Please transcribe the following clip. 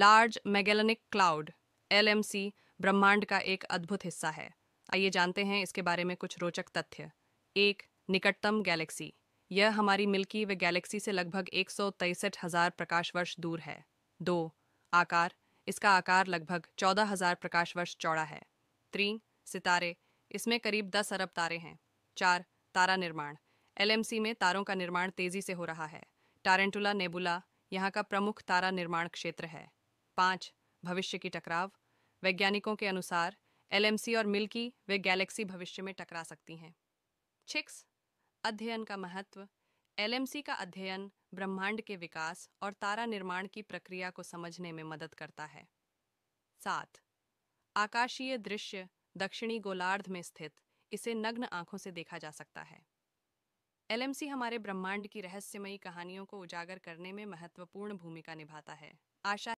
large मैगेलनिक cloud L ब्रह्मांड का एक अद्भुत हिस्सा है आइए जानते हैं इसके बारे में कुछ रोचक तथ्य एक निकटतम गैलेक्सी यह हमारी मिल्की वे गैलेक्सी से लगभग एक हजार प्रकाश वर्ष दूर है दो आकार इसका आकार लगभग चौदह हजार प्रकाश वर्ष चौड़ा है तीन सितारे इसमें करीब दस अरब तारे हैं चार तारा निर्माण एल में तारों का निर्माण तेजी से हो रहा है टारेंटुला नेबुला यहाँ का प्रमुख तारा निर्माण क्षेत्र है पाँच भविष्य की टकराव वैज्ञानिकों के अनुसार एलएमसी और मिल्की वे गैलेक्सी भविष्य में टकरा सकती हैं छिक्स अध्ययन का महत्व एलएमसी का अध्ययन ब्रह्मांड के विकास और तारा निर्माण की प्रक्रिया को समझने में मदद करता है सात आकाशीय दृश्य दक्षिणी गोलार्ध में स्थित इसे नग्न आंखों से देखा जा सकता है एलएमसी हमारे ब्रह्मांड की रहस्यमयी कहानियों को उजागर करने में महत्वपूर्ण भूमिका निभाता है आशा